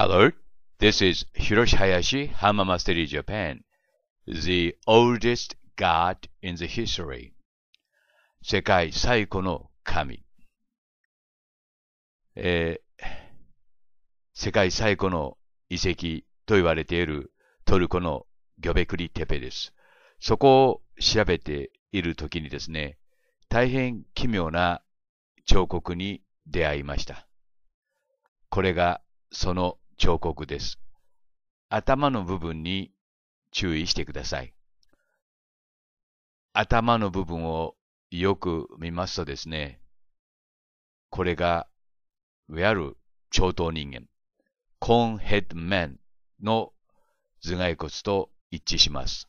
Hello, this is Hiroshi Hayashi, Hama Mastery Japan, the oldest god in the history. 世界最古の神。えー、世界最古の遺跡と言われているトルコのギョベクリテペです。そこを調べているときにですね、大変奇妙な彫刻に出会いました。これがその彫刻です。頭の部分に注意してください。頭の部分をよく見ますとですね、これが、いわゆる超頭人間、コーンヘッドメンの頭蓋骨と一致します。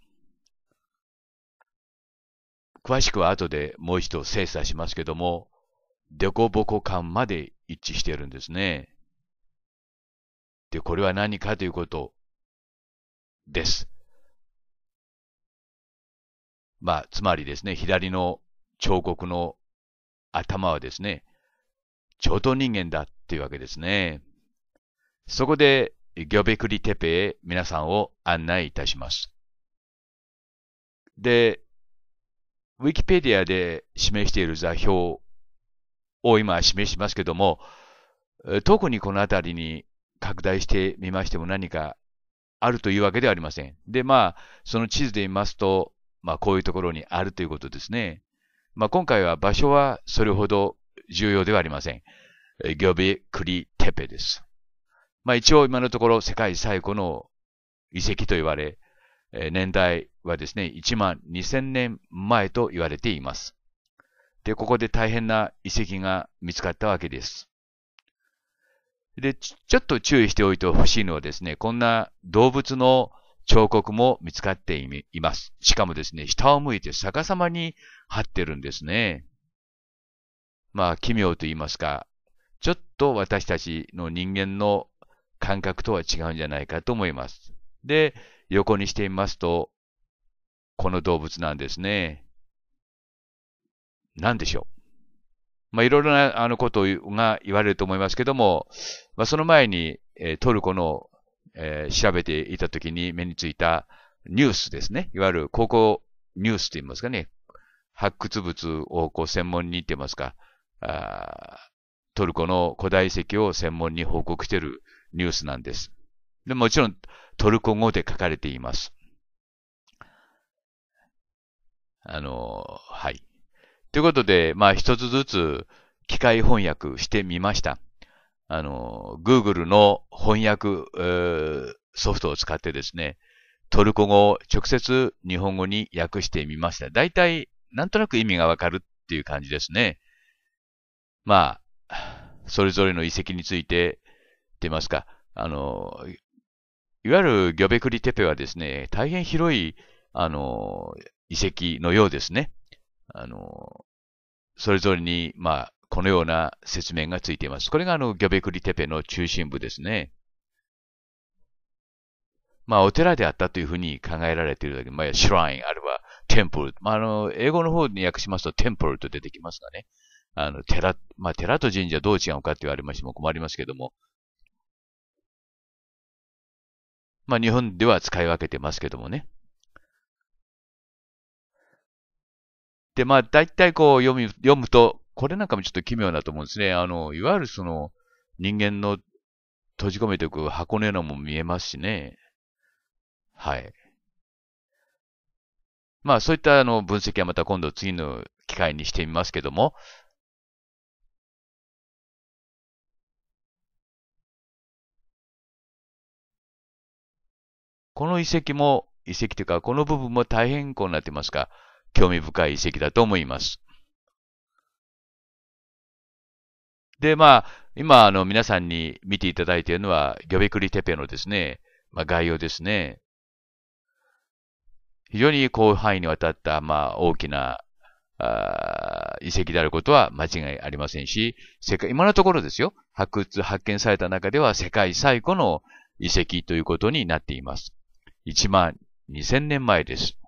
詳しくは後でもう一度精査しますけども、デコボコ感まで一致してるんですね。で、これは何かということです。まあ、つまりですね、左の彫刻の頭はですね、超等人間だっていうわけですね。そこで、ギョベクリテペへ皆さんを案内いたします。で、ウィキペディアで示している座標を今示しますけども、特にこの辺りに拡大してみましても何かあるというわけではありません。で、まあ、その地図で見ますと、まあ、こういうところにあるということですね。まあ、今回は場所はそれほど重要ではありません。ギョビクリテペです。まあ、一応今のところ世界最古の遺跡と言われ、年代はですね、1万2000年前と言われています。で、ここで大変な遺跡が見つかったわけです。で、ちょっと注意しておいてほしいのはですね、こんな動物の彫刻も見つかっています。しかもですね、下を向いて逆さまに張ってるんですね。まあ、奇妙と言いますか、ちょっと私たちの人間の感覚とは違うんじゃないかと思います。で、横にしてみますと、この動物なんですね。何でしょうまあ、いろいろなあのことが言われると思いますけども、まあ、その前に、えー、トルコの、えー、調べていたときに目についたニュースですね。いわゆる高校ニュースと言いますかね。発掘物をこう専門に言ってますかあ、トルコの古代遺跡を専門に報告しているニュースなんです。でもちろんトルコ語で書かれています。あの、はい。ということで、まあ一つずつ機械翻訳してみました。あの、Google の翻訳、えー、ソフトを使ってですね、トルコ語を直接日本語に訳してみました。大体、なんとなく意味がわかるっていう感じですね。まあ、それぞれの遺跡について、って言いますか、あの、いわゆるギョベクリテペはですね、大変広い、あの、遺跡のようですね。あの、それぞれに、まあ、このような説明がついています。これがあの、ギョベクリテペの中心部ですね。まあ、お寺であったというふうに考えられているだけ、まあ、シュライン、あるいはテンプル。まあ、あの、英語の方に訳しますと、テンプルと出てきますがね。あの、寺、まあ、寺と神社どう違うかって言われましても困りますけども。まあ、日本では使い分けてますけどもね。で、まあ、大体こう読み、読むと、これなんかもちょっと奇妙だと思うんですね。あの、いわゆるその、人間の閉じ込めていく箱のようなも見えますしね。はい。まあ、そういったあの、分析はまた今度次の機会にしてみますけども、この遺跡も、遺跡というか、この部分も大変こうなってますか。興味深い遺跡だと思います。で、まあ、今、あの、皆さんに見ていただいているのは、ギョベクリテペのですね、まあ、概要ですね。非常に広範囲にわたった、まあ、大きな、あ遺跡であることは間違いありませんし、世界、今のところですよ、発掘、発見された中では世界最古の遺跡ということになっています。1万2000年前です。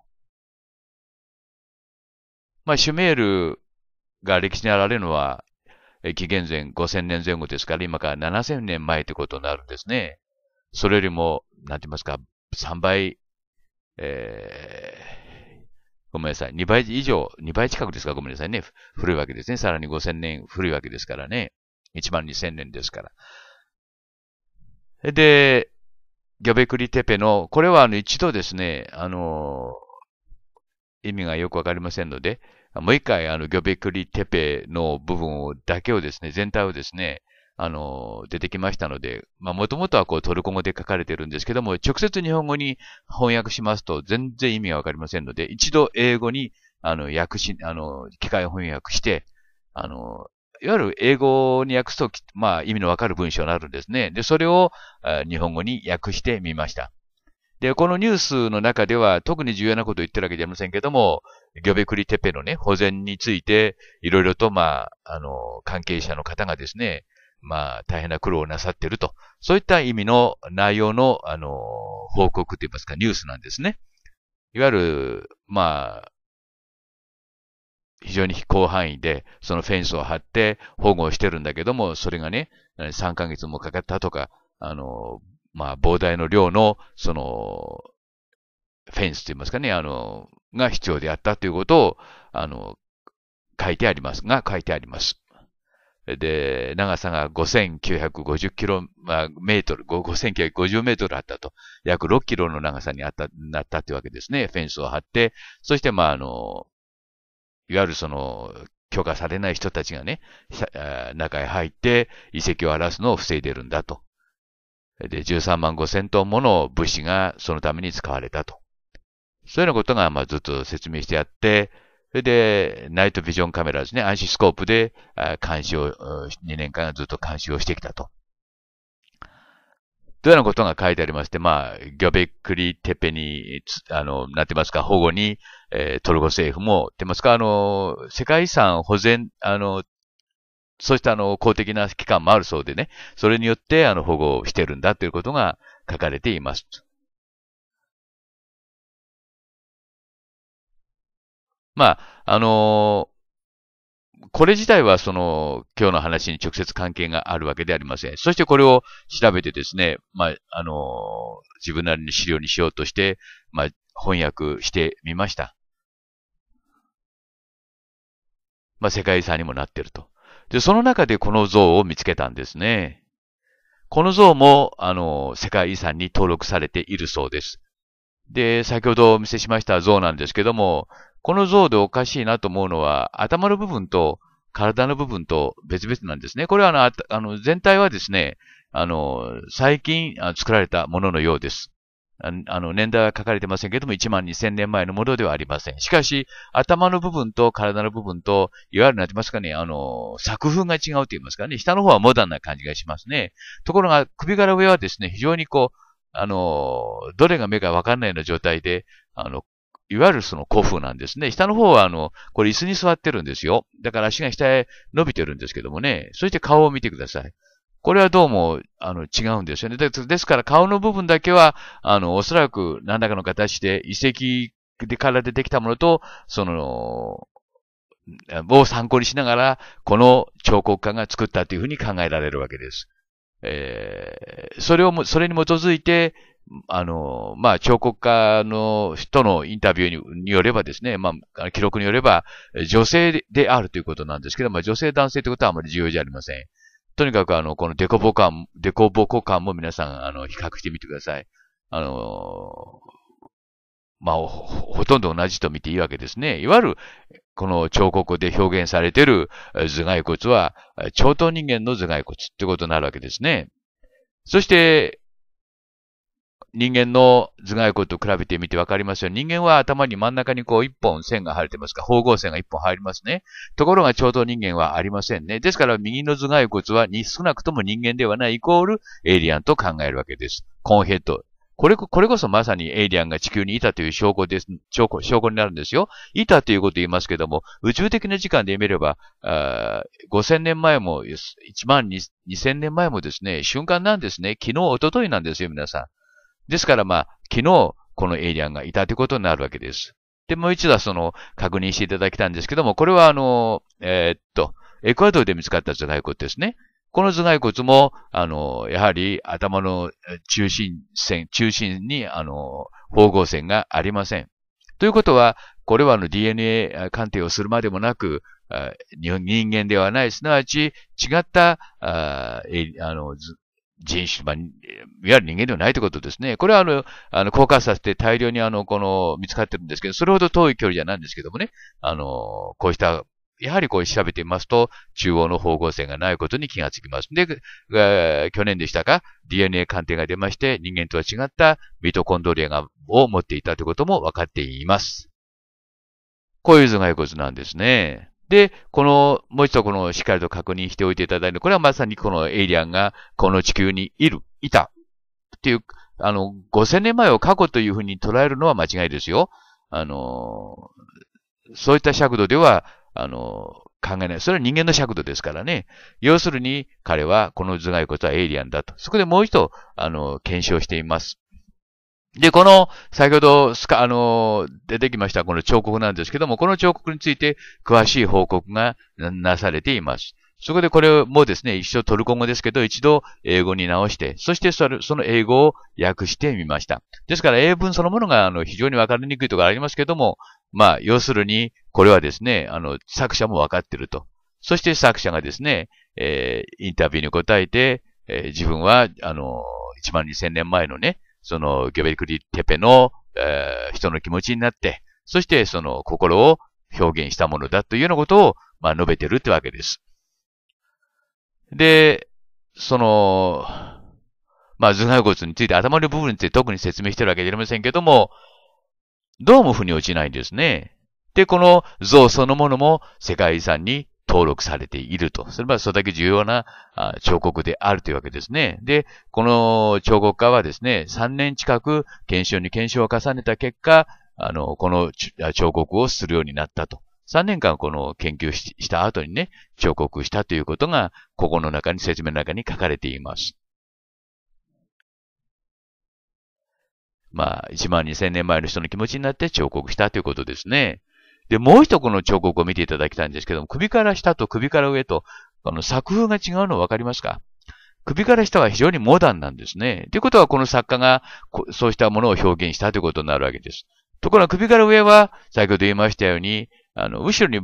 まあ、シュメールが歴史に現れるのは、紀元前5000年前後ですから、今から7000年前ということになるんですね。それよりも、なんて言いますか、3倍、えー、ごめんなさい、2倍以上、2倍近くですか、ごめんなさいね。古いわけですね。さらに5000年古いわけですからね。1万2000年ですから。で、ギョベクリテペの、これはあの一度ですね、あのー意味がよくわかりませんので、もう一回、あの、ギョベクリテペの部分を、だけをですね、全体をですね、あの、出てきましたので、まあ、もともとはこうトルコ語で書かれてるんですけども、直接日本語に翻訳しますと全然意味がわかりませんので、一度英語に、あの、訳し、あの、機械翻訳して、あの、いわゆる英語に訳すと、まあ、意味のわかる文章になるんですね。で、それを日本語に訳してみました。で、このニュースの中では特に重要なことを言ってるわけじゃありませんけども、ギョベクリテペのね、保全について、いろいろと、まあ、あの、関係者の方がですね、まあ、大変な苦労をなさっていると。そういった意味の内容の、あの、報告といいますか、ニュースなんですね。いわゆる、まあ、非常に広範囲で、そのフェンスを張って保護をしてるんだけども、それがね、3ヶ月もかかったとか、あの、まあ、膨大の量の、その、フェンスといいますかね、あの、が必要であったということを、あの、書いてあります、が書いてあります。で、長さが5950キロ、まあ、メートル、5950メートルあったと、約6キロの長さにあった、なったというわけですね。フェンスを張って、そして、まあ、あの、いわゆるその、許可されない人たちがね、中へ入って遺跡を荒らすのを防いでるんだとで、13万5千トンもの物資がそのために使われたと。そういうようなことが、まあ、ずっと説明してあって、それで、ナイトビジョンカメラですね、ンシスコープで、監視を、2年間ずっと監視をしてきたと。というようなことが書いてありまして、まあ、ギョベックリテペに、あの、なってますか、保護に、えー、トルコ政府も、ってますか、あの、世界遺産保全、あの、そうしたあの公的な機関もあるそうでね、それによってあの保護をしてるんだということが書かれています。まあ、あのー、これ自体はその、今日の話に直接関係があるわけではありません。そしてこれを調べてですね、まあ、あの自分なりの資料にしようとして、まあ、翻訳してみました。まあ、世界遺産にもなっていると。で、その中でこの像を見つけたんですね。この像も、あの、世界遺産に登録されているそうです。で、先ほどお見せしました像なんですけども、この像でおかしいなと思うのは、頭の部分と体の部分と別々なんですね。これはあの、あの全体はですね、あの、最近作られたもののようです。あの、年代は書かれてませんけども、1万2000年前のものではありません。しかし、頭の部分と体の部分と、いわゆるなってますかね、あの、作風が違うと言いますかね、下の方はモダンな感じがしますね。ところが、首から上はですね、非常にこう、あの、どれが目かわかんないような状態で、あの、いわゆるその古風なんですね。下の方はあの、これ椅子に座ってるんですよ。だから足が下へ伸びてるんですけどもね。そして顔を見てください。これはどうも、あの、違うんですよね。ですから、顔の部分だけは、あの、おそらく何らかの形で遺跡でから出てきたものと、その、を参考にしながら、この彫刻家が作ったというふうに考えられるわけです。えー、それをも、それに基づいて、あの、まあ、彫刻家の人のインタビューによればですね、まあ、記録によれば、女性であるということなんですけど、まあ、女性男性ということはあまり重要じゃありません。とにかくあの、このデコボ感、デコボコ感も皆さん、あの、比較してみてください。あのー、まあほ、ほとんど同じと見ていいわけですね。いわゆる、この彫刻で表現されている頭蓋骨は、超等人間の頭蓋骨ってことになるわけですね。そして、人間の頭蓋骨と比べてみてわかりますよ。人間は頭に真ん中にこう一本線が入ってますか方向線が一本入りますね。ところが超等人間はありませんね。ですから右の頭蓋骨は少なくとも人間ではないイコールエイリアンと考えるわけです。コンヘッド。これ、これこそまさにエイリアンが地球にいたという証拠です、証拠、証拠になるんですよ。いたということを言いますけども、宇宙的な時間で見れば、あ5000年前も、1万2000年前もですね、瞬間なんですね。昨日、おとといなんですよ、皆さん。ですからまあ、昨日、このエイリアンがいたということになるわけです。で、もう一度はその、確認していただきたんですけども、これはあの、えー、っと、エクアドルで見つかった頭蓋骨ですね。この頭蓋骨も、あの、やはり頭の中心線、中心に、あの、縫合線がありません。ということは、これはあの DNA 鑑定をするまでもなく、人間ではない、すなわち違ったああの人種、まあ、いわゆる人間ではないということですね。これはあの、あの、高架させて大量にあの、この、見つかってるんですけど、それほど遠い距離じゃないんですけどもね、あの、こうした、やはりこう調べてみますと、中央の方向性がないことに気がつきます。で、えー、去年でしたか、DNA 鑑定が出まして、人間とは違ったミトコンドリアがを持っていたということも分かっています。こういう頭蓋骨なんですね。で、この、もう一度この、しっかりと確認しておいていただいて、これはまさにこのエイリアンが、この地球にいる、いた、っていう、あの、5000年前を過去というふうに捉えるのは間違いですよ。あの、そういった尺度では、あの、考えない。それは人間の尺度ですからね。要するに、彼は、この頭蓋骨はエイリアンだと。そこでもう一度、あの、検証しています。で、この、先ほど、すか、あの、出てきました、この彫刻なんですけども、この彫刻について詳しい報告がなされています。そこでこれもですね、一生トルコ語ですけど、一度英語に直して、そしてその英語を訳してみました。ですから英文そのものがあの非常にわかりにくいところありますけども、まあ、要するに、これはですね、あの、作者もわかってると。そして作者がですね、えー、インタビューに答えて、えー、自分は、あの、1万2000年前のね、その、ゲベクリテペの、えー、人の気持ちになって、そしてその心を表現したものだというようなことを、まあ、述べてるってわけです。で、その、まあ、頭蓋骨について頭の部分について特に説明してるわけじゃありませんけども、どうも腑に落ちないんですね。で、この像そのものも世界遺産に登録されていると。それはそれだけ重要な彫刻であるというわけですね。で、この彫刻家はですね、3年近く検証に検証を重ねた結果、あの、この彫刻をするようになったと。3年間この研究した後にね、彫刻したということが、ここの中に、説明の中に書かれています。まあ、1万2000年前の人の気持ちになって彫刻したということですね。で、もう一個の彫刻を見ていただきたいんですけども、首から下と首から上と、この作風が違うの分かりますか首から下は非常にモダンなんですね。ということは、この作家がそうしたものを表現したということになるわけです。ところが首から上は、先ほど言いましたように、あの、後ろに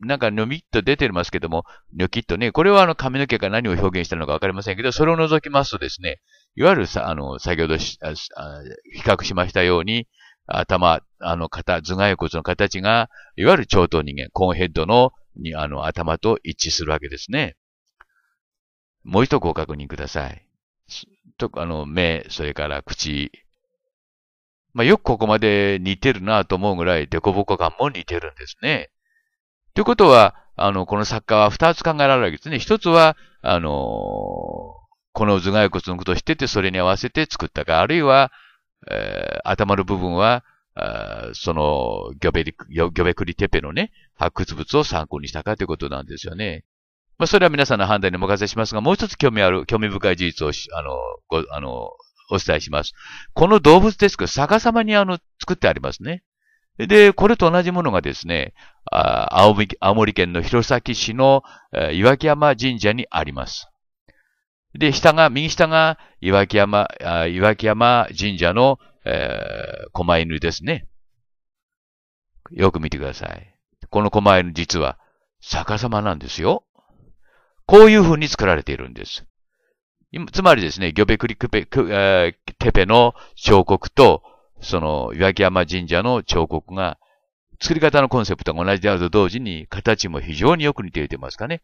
なんかのミッと出てますけども、ニョキッとね、これはあの髪の毛が何を表現したのか分かりませんけど、それを除きますとですね、いわゆるさ、あの、先ほど比較しましたように、頭、あの、型、頭蓋骨の形が、いわゆる超等人間、コーンヘッドの、に、あの、頭と一致するわけですね。もう一度ご確認ください。と、あの、目、それから口。まあ、よくここまで似てるなと思うぐらい、デコボコ感も似てるんですね。ということは、あの、この作家は二つ考えられるわけですね。一つは、あのこの頭蓋骨のことを知ってて、それに合わせて作ったか、あるいは、えー、頭の部分は、その、ギョベリ、ギョベクリテペのね、発掘物を参考にしたかということなんですよね。まあ、それは皆さんの判断にお任せしますが、もう一つ興味ある、興味深い事実を、あの、ご、あの、お伝えします。この動物デスク、逆さまにあの、作ってありますね。で、これと同じものがですね、あ青青森県の弘前市の、えー、岩木山神社にあります。で、下が、右下が、岩木山、岩木山神社の、えー、狛犬ですね。よく見てください。この狛犬実は逆さまなんですよ。こういう風に作られているんです。つまりですね、ギョベクリクペ、クえー、テペの彫刻と、その、岩木山神社の彫刻が、作り方のコンセプトが同じであると同時に、形も非常によく似ていてますかね。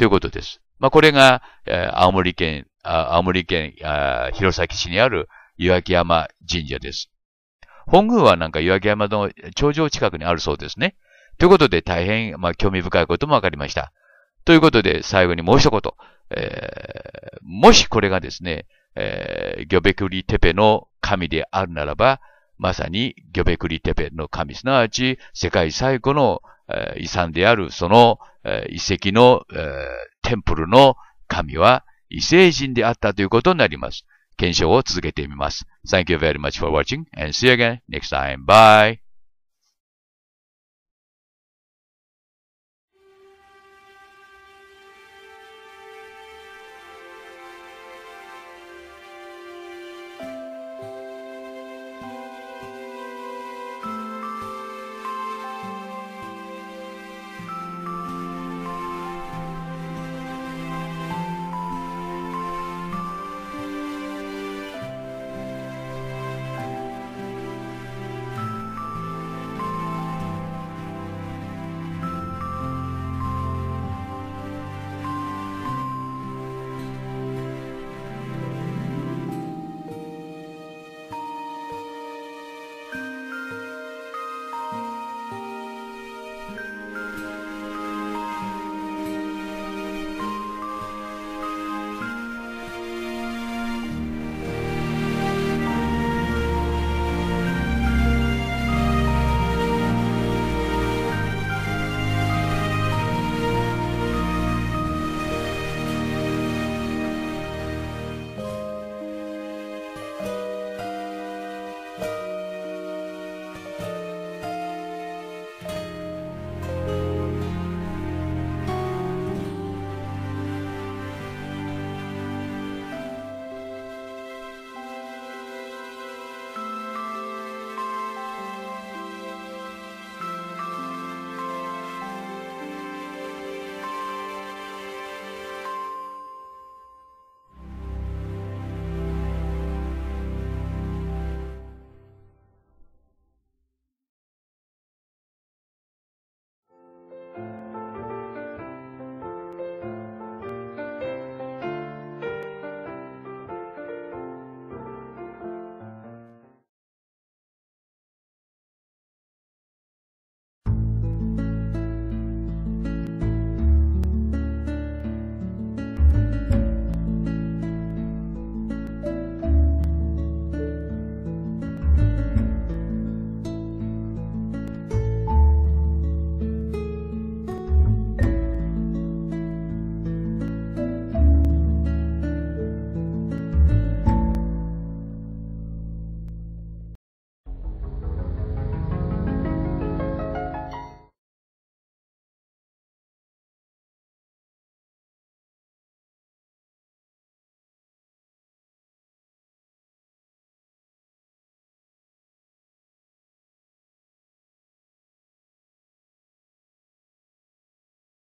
ということです。まあ、これが、えー、青森県、あ青森県あ、弘前市にある岩木山神社です。本宮はなんか岩木山の頂上近くにあるそうですね。ということで大変、まあ、興味深いことも分かりました。ということで最後にもう一言。えー、もしこれがですね、えー、ギョベクリテペの神であるならば、まさにギョベクリテペの神、すなわち世界最古のえ遺産であるその、え遺跡の、えテンプルの神は異星人であったということになります。検証を続けてみます。Thank you very much for watching and see you again next time. Bye!